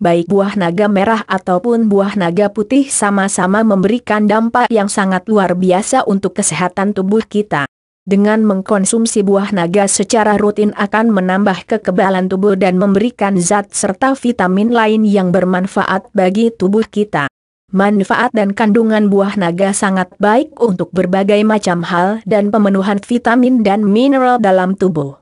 baik buah naga merah ataupun buah naga putih sama-sama memberikan dampak yang sangat luar biasa untuk kesehatan tubuh kita. Dengan mengkonsumsi buah naga secara rutin akan menambah kekebalan tubuh dan memberikan zat serta vitamin lain yang bermanfaat bagi tubuh kita. Manfaat dan kandungan buah naga sangat baik untuk berbagai macam hal dan pemenuhan vitamin dan mineral dalam tubuh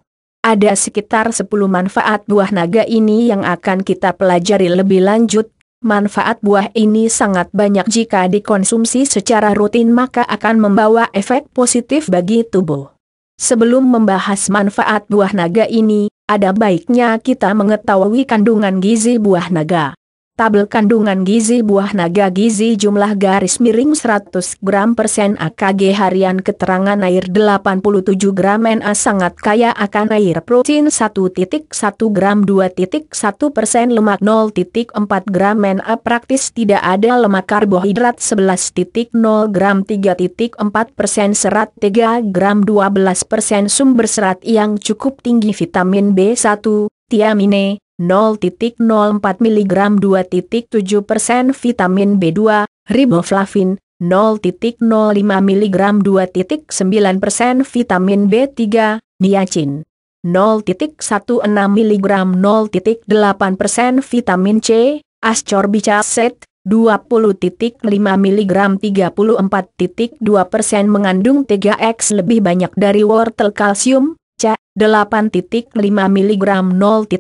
ada sekitar 10 manfaat buah naga ini yang akan kita pelajari lebih lanjut. Manfaat buah ini sangat banyak jika dikonsumsi secara rutin maka akan membawa efek positif bagi tubuh. Sebelum membahas manfaat buah naga ini, ada baiknya kita mengetahui kandungan gizi buah naga. Tabel kandungan gizi buah naga gizi jumlah garis miring 100 gram persen AKG harian keterangan air 87 gram NA sangat kaya akan air protein 1.1 gram 2.1 persen lemak 0.4 gram NA praktis tidak ada lemak karbohidrat 11.0 gram 3.4 persen serat 3 gram 12 persen sumber serat yang cukup tinggi vitamin B1, tiamine, 0.04 mg 2.7 vitamin B2, riboflavin, 0.05 mg 2.9 vitamin B3, niacin. 0.16 mg 0.8 vitamin C, ascorbicaset, 20.5 mg 34.2 mengandung 3x lebih banyak dari wortel kalsium, C, 8.5 mg 0.9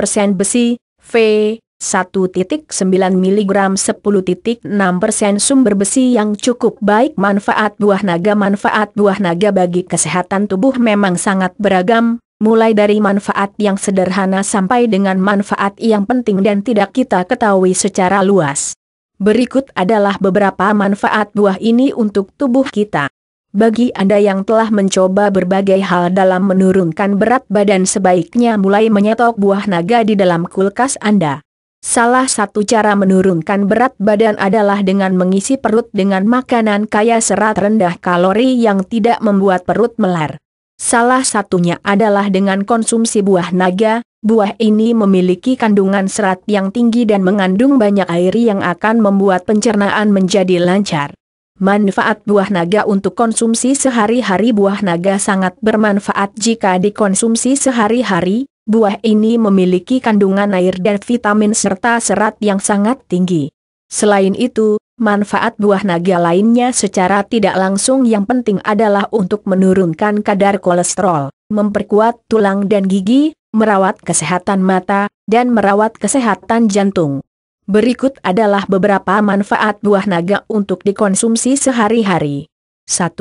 persen besi, V, 1.9 mg 10.6 persen sumber besi yang cukup baik manfaat buah naga Manfaat buah naga bagi kesehatan tubuh memang sangat beragam, mulai dari manfaat yang sederhana sampai dengan manfaat yang penting dan tidak kita ketahui secara luas. Berikut adalah beberapa manfaat buah ini untuk tubuh kita. Bagi Anda yang telah mencoba berbagai hal dalam menurunkan berat badan sebaiknya mulai menyetok buah naga di dalam kulkas Anda. Salah satu cara menurunkan berat badan adalah dengan mengisi perut dengan makanan kaya serat rendah kalori yang tidak membuat perut melar. Salah satunya adalah dengan konsumsi buah naga, buah ini memiliki kandungan serat yang tinggi dan mengandung banyak air yang akan membuat pencernaan menjadi lancar. Manfaat buah naga untuk konsumsi sehari-hari Buah naga sangat bermanfaat jika dikonsumsi sehari-hari, buah ini memiliki kandungan air dan vitamin serta serat yang sangat tinggi. Selain itu, manfaat buah naga lainnya secara tidak langsung yang penting adalah untuk menurunkan kadar kolesterol, memperkuat tulang dan gigi, merawat kesehatan mata, dan merawat kesehatan jantung. Berikut adalah beberapa manfaat buah naga untuk dikonsumsi sehari-hari. 1.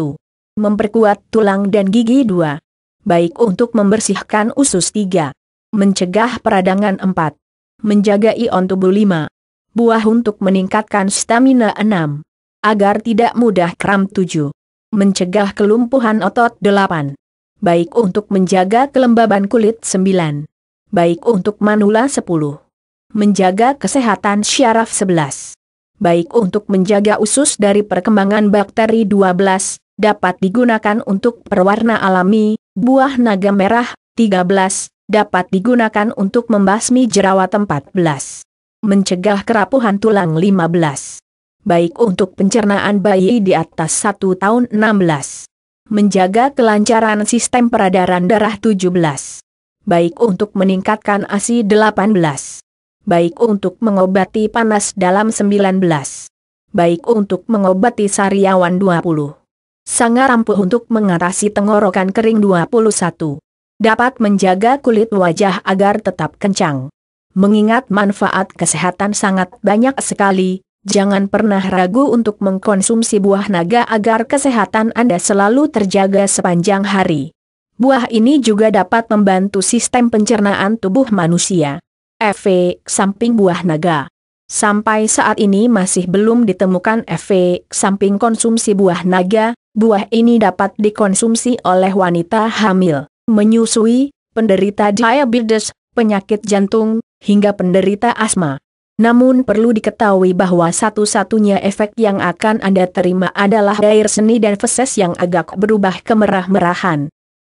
Memperkuat tulang dan gigi 2. Baik untuk membersihkan usus 3. Mencegah peradangan 4. Menjaga ion tubuh 5. Buah untuk meningkatkan stamina 6. Agar tidak mudah kram 7. Mencegah kelumpuhan otot 8. Baik untuk menjaga kelembaban kulit 9. Baik untuk manula 10 menjaga kesehatan syaraf 11. Baik untuk menjaga usus dari perkembangan bakteri 12, dapat digunakan untuk perwarna alami, buah naga merah 13, dapat digunakan untuk membasmi jerawat 14. Mencegah kerapuhan tulang 15. Baik untuk pencernaan bayi di atas 1 tahun 16. Menjaga kelancaran sistem peredaran darah 17. Baik untuk meningkatkan ASI 18 baik untuk mengobati panas dalam 19. Baik untuk mengobati sariawan 20. Sangat ampuh untuk mengatasi tenggorokan kering 21. Dapat menjaga kulit wajah agar tetap kencang. Mengingat manfaat kesehatan sangat banyak sekali, jangan pernah ragu untuk mengkonsumsi buah naga agar kesehatan Anda selalu terjaga sepanjang hari. Buah ini juga dapat membantu sistem pencernaan tubuh manusia. Efek samping buah naga. Sampai saat ini masih belum ditemukan efek samping konsumsi buah naga, buah ini dapat dikonsumsi oleh wanita hamil, menyusui, penderita diabetes, penyakit jantung, hingga penderita asma. Namun perlu diketahui bahwa satu-satunya efek yang akan Anda terima adalah air seni dan feses yang agak berubah kemerah-merahan.